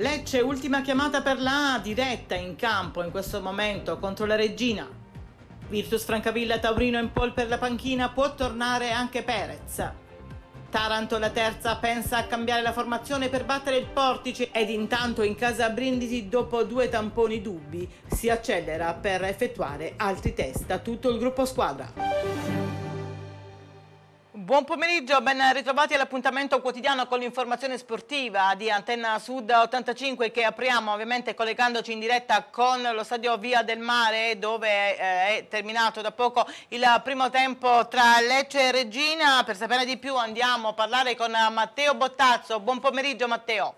Lecce, ultima chiamata per la A, diretta in campo in questo momento contro la Regina. Virtus Francavilla Taurino in pole per la panchina, può tornare anche Perez. Taranto la terza pensa a cambiare la formazione per battere il Portice ed intanto in casa Brindisi dopo due tamponi dubbi si accelera per effettuare altri test a tutto il gruppo squadra. Buon pomeriggio, ben ritrovati all'appuntamento quotidiano con l'informazione sportiva di Antenna Sud 85 che apriamo ovviamente collegandoci in diretta con lo stadio Via del Mare dove eh, è terminato da poco il primo tempo tra Lecce e Regina. Per sapere di più andiamo a parlare con Matteo Bottazzo. Buon pomeriggio Matteo.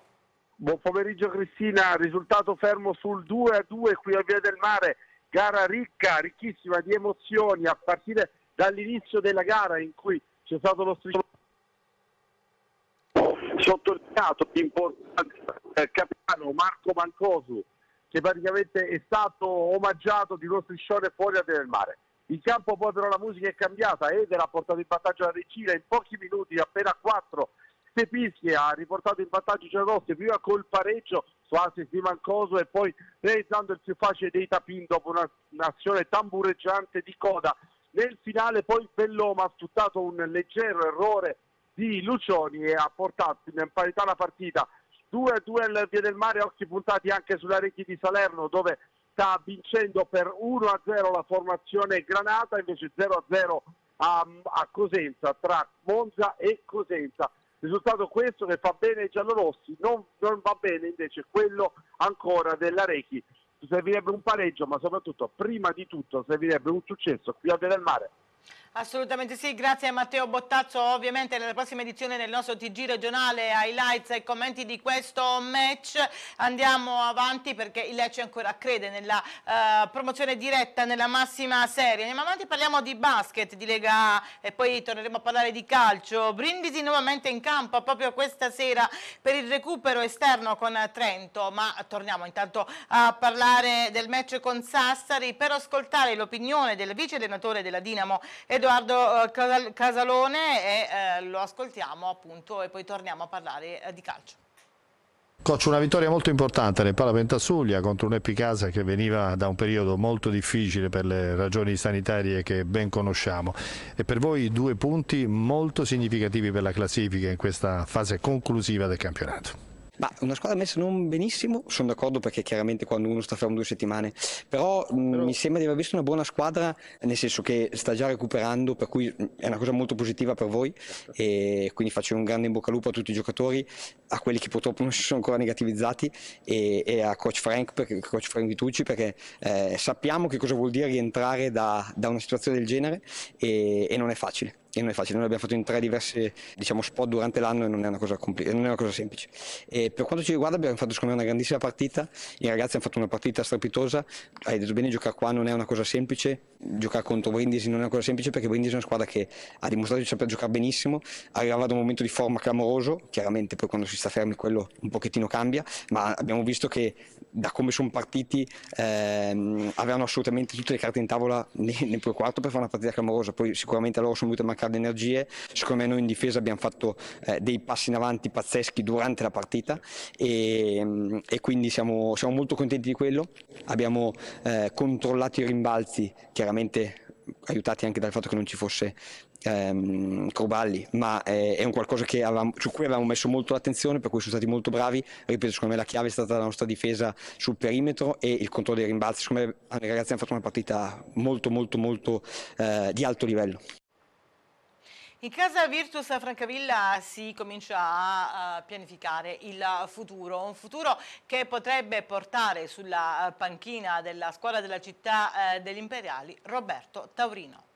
Buon pomeriggio Cristina, risultato fermo sul 2 a 2 qui a Via del Mare, gara ricca, ricchissima di emozioni a partire dall'inizio della gara in cui c'è stato lo striscio sotto il piatto l'importante eh, capitano Marco Mancosu che praticamente è stato omaggiato di uno striscione fuori da del mare. In campo poi però la musica è cambiata, Eder ha portato in vantaggio la regina in pochi minuti, appena 4, Stepischi ha riportato in vantaggio Gianrossi, prima col pareggio su assist di Mancoso e poi realizzando il più facile dei tapin dopo una, un'azione tambureggiante di coda nel finale poi Belloma ha sfruttato un leggero errore di Lucioni e ha portato in parità la partita. 2-2 al Via del Mare, occhi puntati anche sulla reti di Salerno dove sta vincendo per 1-0 la formazione Granata, invece 0-0 a, a Cosenza, tra Monza e Cosenza. Risultato questo che fa bene ai giallorossi, non, non va bene invece quello ancora della Rechi servirebbe un pareggio, ma soprattutto prima di tutto servirebbe un successo qui a Via del Mare Assolutamente sì, grazie a Matteo Bottazzo, ovviamente nella prossima edizione del nostro TG regionale highlights e commenti di questo match andiamo avanti perché il Lecce ancora crede nella uh, promozione diretta nella massima serie, andiamo avanti parliamo di basket, di Lega A e poi torneremo a parlare di calcio, Brindisi nuovamente in campo proprio questa sera per il recupero esterno con Trento, ma torniamo intanto a parlare del match con Sassari per ascoltare l'opinione del vice allenatore della Dinamo e Edoardo eh, Casalone e eh, lo ascoltiamo appunto e poi torniamo a parlare eh, di calcio. Coach, una vittoria molto importante nel Pala Pentasuglia contro un Epicasa che veniva da un periodo molto difficile per le ragioni sanitarie che ben conosciamo e per voi due punti molto significativi per la classifica in questa fase conclusiva del campionato. Ma una squadra messa non benissimo, sono d'accordo perché chiaramente quando uno sta fermo due settimane, però, mm, però... mi sembra di aver visto una buona squadra, nel senso che sta già recuperando, per cui mm, è una cosa molto positiva per voi e quindi faccio un grande in bocca al lupo a tutti i giocatori, a quelli che purtroppo non si sono ancora negativizzati e, e a coach Frank, perché, coach Frank Vitucci, perché eh, sappiamo che cosa vuol dire rientrare da, da una situazione del genere e, e non è facile e non è facile. Noi l'abbiamo fatto in tre diversi diciamo, spot durante l'anno e non è una cosa, compl- non è una cosa semplice. E per quanto ci riguarda abbiamo fatto secondo me una grandissima partita, i ragazzi hanno fatto una partita strepitosa, hai detto bene giocare qua non è una cosa semplice, giocare contro Brindisi non è una cosa semplice perché Brindisi è una squadra che ha dimostrato di saper giocare benissimo, arrivava da un momento di forma clamoroso, chiaramente poi quando si sta fermi quello un pochettino cambia, ma abbiamo visto che da come sono partiti ehm, avevano assolutamente tutte le carte in tavola nel, nel quarto per fare una partita clamorosa, poi sicuramente loro sono venute mancate mercato energie, secondo me noi in difesa abbiamo fatto eh, dei passi in avanti pazzeschi durante la partita e, e quindi siamo, siamo, molto contenti di quello, abbiamo eh, controllato i rimbalzi chiaramente aiutati anche dal fatto che non ci fosse ehm, Corballi, ma eh, è un qualcosa avevamo, su cui avevamo messo molto l'attenzione, per cui sono stati molto bravi. Ripeto, secondo me la chiave è stata la nostra difesa sul perimetro e il controllo dei rimbalzi. Secondo me i ragazzi hanno fatto una partita molto, molto, molto eh, di alto livello. In casa Virtus Francavilla si comincia a pianificare il futuro, un futuro che potrebbe portare sulla panchina della squadra della città eh, degli imperiali Roberto Taurino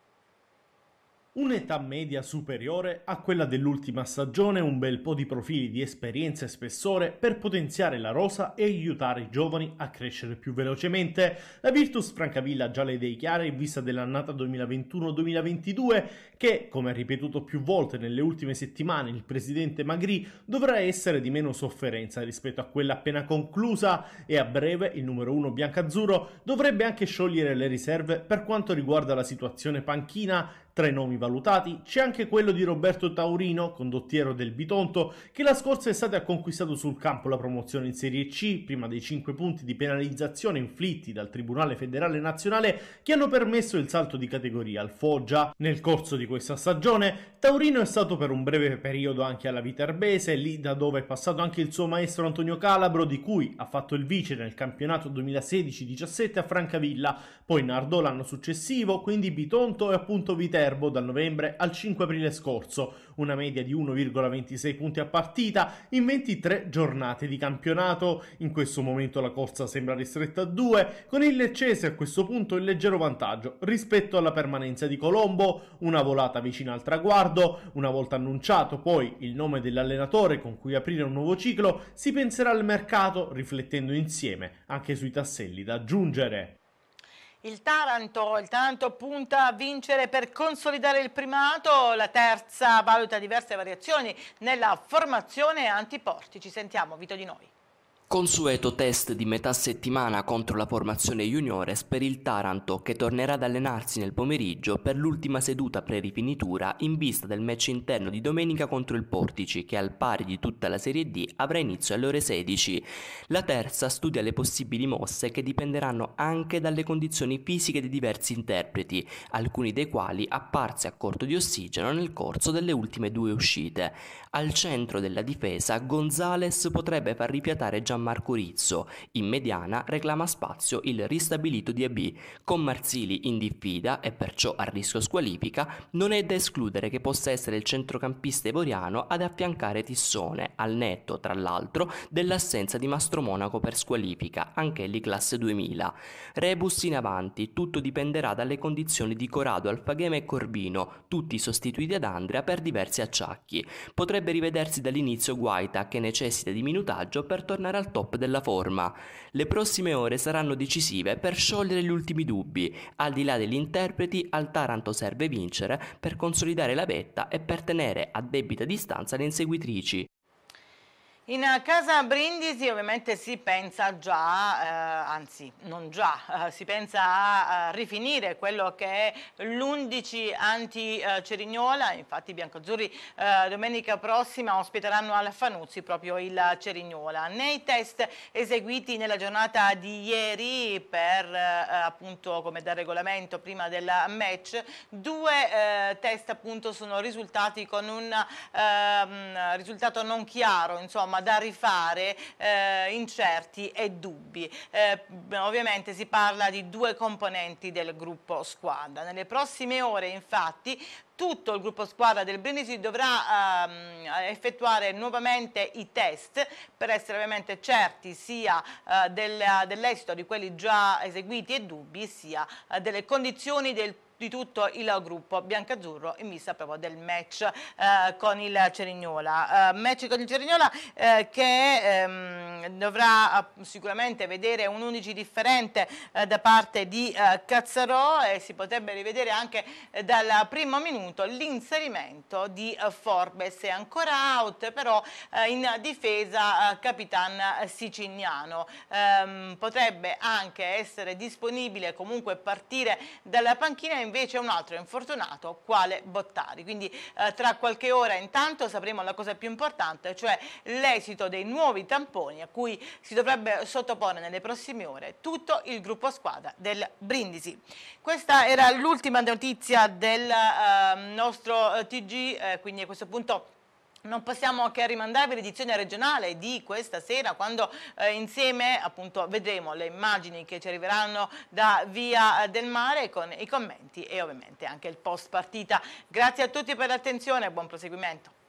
un'età media superiore a quella dell'ultima stagione, un bel po' di profili di esperienza e spessore per potenziare la rosa e aiutare i giovani a crescere più velocemente. La Virtus Francavilla ha già le idee chiare in vista dell'annata 2021-2022 che, come ha ripetuto più volte nelle ultime settimane il presidente Magri, dovrà essere di meno sofferenza rispetto a quella appena conclusa e a breve il numero 1 biancazzurro dovrebbe anche sciogliere le riserve per quanto riguarda la situazione panchina tra i nomi valutati c'è anche quello di Roberto Taurino, condottiero del Bitonto, che la scorsa estate ha conquistato sul campo la promozione in Serie C, prima dei 5 punti di penalizzazione inflitti dal Tribunale Federale Nazionale che hanno permesso il salto di categoria al Foggia. Nel corso di questa stagione, Taurino è stato per un breve periodo anche alla Viterbese, lì da dove è passato anche il suo maestro Antonio Calabro, di cui ha fatto il vice nel campionato 2016-17 a Francavilla, poi Nardò l'anno successivo, quindi Bitonto e appunto Viterbo Viterbo dal novembre al 5 aprile scorso, una media di 1,26 punti a partita in 23 giornate di campionato. In questo momento la corsa sembra ristretta a 2, con il Leccese a questo punto in leggero vantaggio rispetto alla permanenza di Colombo, una volata vicina al traguardo, una volta annunciato poi il nome dell'allenatore con cui aprire un nuovo ciclo, si penserà al mercato riflettendo insieme anche sui tasselli da aggiungere. Il Taranto, il Taranto, punta a vincere per consolidare il primato, la terza valuta diverse variazioni nella formazione antiporti. Ci sentiamo, Vito Di Noi. Consueto test di metà settimana contro la formazione juniores per il Taranto che tornerà ad allenarsi nel pomeriggio per l'ultima seduta pre-rifinitura in vista del match interno di domenica contro il Portici che al pari di tutta la Serie D avrà inizio alle ore 16. La terza studia le possibili mosse che dipenderanno anche dalle condizioni fisiche dei diversi interpreti, alcuni dei quali apparsi a corto di ossigeno nel corso delle ultime due uscite. Al centro della difesa Gonzales potrebbe far rifiatare già Gianmarco Rizzo. In mediana reclama spazio il ristabilito di AB, con Marzili in diffida e perciò a rischio squalifica, non è da escludere che possa essere il centrocampista evoriano ad affiancare Tissone, al netto tra l'altro dell'assenza di Mastro Monaco per squalifica, anche lì classe 2000. Rebus in avanti, tutto dipenderà dalle condizioni di Corrado, Alfaghema e Corbino, tutti sostituiti ad Andrea per diversi acciacchi. Potrebbe rivedersi dall'inizio Guaita che necessita di minutaggio per tornare al al top della forma. Le prossime ore saranno decisive per sciogliere gli ultimi dubbi. Al di là degli interpreti, al Taranto serve vincere per consolidare la vetta e per tenere a debita distanza le inseguitrici. In eh, casa Brindisi ovviamente si pensa già, eh, anzi non già, eh, si pensa a, a, rifinire quello che è l'11 anti-Cerignola, eh, infatti i biancoazzurri eh, domenica prossima ospiteranno alla Fanuzzi proprio il Cerignola. Nei test eseguiti nella giornata di ieri per eh, appunto come da regolamento prima del match, due test appunto sono risultati con un ehm, risultato non chiaro, insomma insomma, da rifare eh, incerti e dubbi. Eh, ovviamente si parla di due componenti del gruppo squadra. Nelle prossime ore infatti tutto il gruppo squadra del Brindisi dovrà ehm, effettuare nuovamente i test per essere ovviamente certi sia eh, del, dell'esito di quelli già eseguiti e dubbi sia eh, delle condizioni del di tutto il gruppo biancazzurro in vista proprio del match eh, con il Cerignola. Uh, match con il Cerignola eh, che ehm, dovrà eh, sicuramente vedere un 11 differente eh, da parte di eh, Cazzarò e si potrebbe rivedere anche dal primo minuto l'inserimento di Forbes è ancora out però in difesa capitan siciliano. Ehm, potrebbe anche essere disponibile comunque partire dalla panchina invece un altro infortunato quale Bottari. Quindi eh, tra qualche ora intanto sapremo la cosa più importante, cioè l'esito dei nuovi tamponi a cui si dovrebbe sottoporre nelle prossime ore tutto il gruppo squadra del Brindisi. Questa era l'ultima notizia del ehm, eh, nostro TG, eh, quindi a questo punto non possiamo che rimandarvi l'edizione regionale di questa sera quando eh, insieme appunto vedremo le immagini che ci arriveranno da Via eh, del Mare con i commenti e ovviamente anche il post partita. Grazie a tutti per l'attenzione e buon proseguimento.